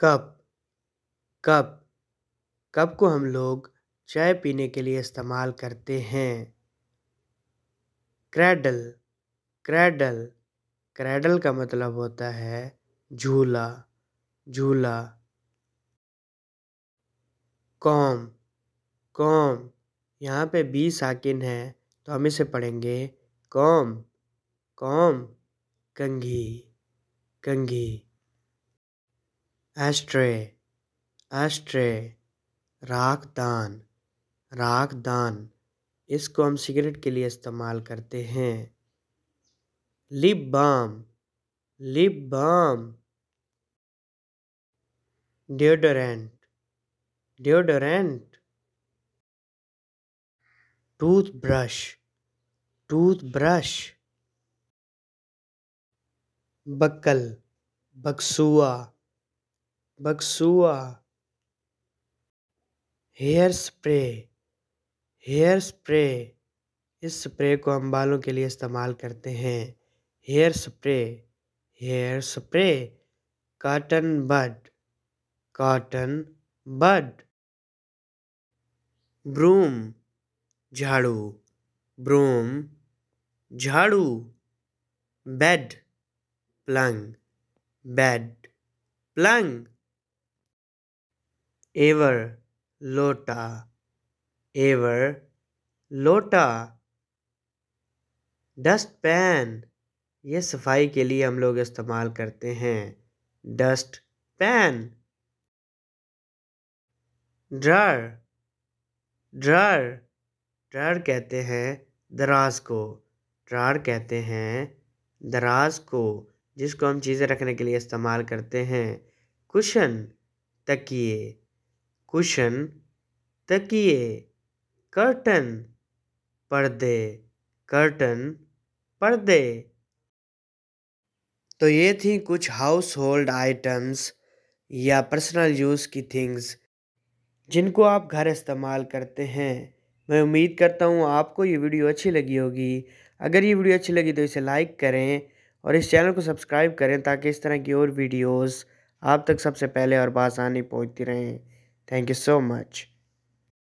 Cup cup cup को हम लोग चाय पीने के लिए इस्तेमाल करते हैं क्रैडल क्रैडल क्रैडल का मतलब होता है झूला झूला कॉम कॉम यहाँ पे बी साकिन है तो हम इसे पढ़ेंगे कॉम कॉम कंघी कंघी एस्ट्रे एस्ट्रे राखदान राखदान इसको हम सिगरेट के लिए इस्तेमाल करते हैं lip balm lip balm deodorant deodorant toothbrush toothbrush buckle बक्सुआ बक्सुआ हेयर स्प्रे हेयर स्प्रे इस स्प्रे को हम बालों के लिए इस्तेमाल करते हैं hair spray hair spray cotton bud cotton bud broom झाड़ू ब्रूम झाड़ू बेड प्लंग बेड प्लंग एवर लोटा एवर लोटा डस्ट पैन ये सफाई के लिए हम लोग इस्तेमाल करते हैं डस्ट पैन ड्रर ड्रर ड्रर कहते हैं दराज को ड्रार कहते हैं दराज को जिसको हम चीज़ें रखने के लिए इस्तेमाल करते हैं कुशन तकिए कुशन तकिए कर्टन पर्दे कर्टन पर्दे तो ये थी कुछ हाउस होल्ड आइटम्स या पर्सनल यूज़ की थिंग्स जिनको आप घर इस्तेमाल करते हैं मैं उम्मीद करता हूँ आपको ये वीडियो अच्छी लगी होगी अगर ये वीडियो अच्छी लगी तो इसे लाइक करें और इस चैनल को सब्सक्राइब करें ताकि इस तरह की और वीडियोस आप तक सबसे पहले और बासानी पहुँचती रहें Thank you so much.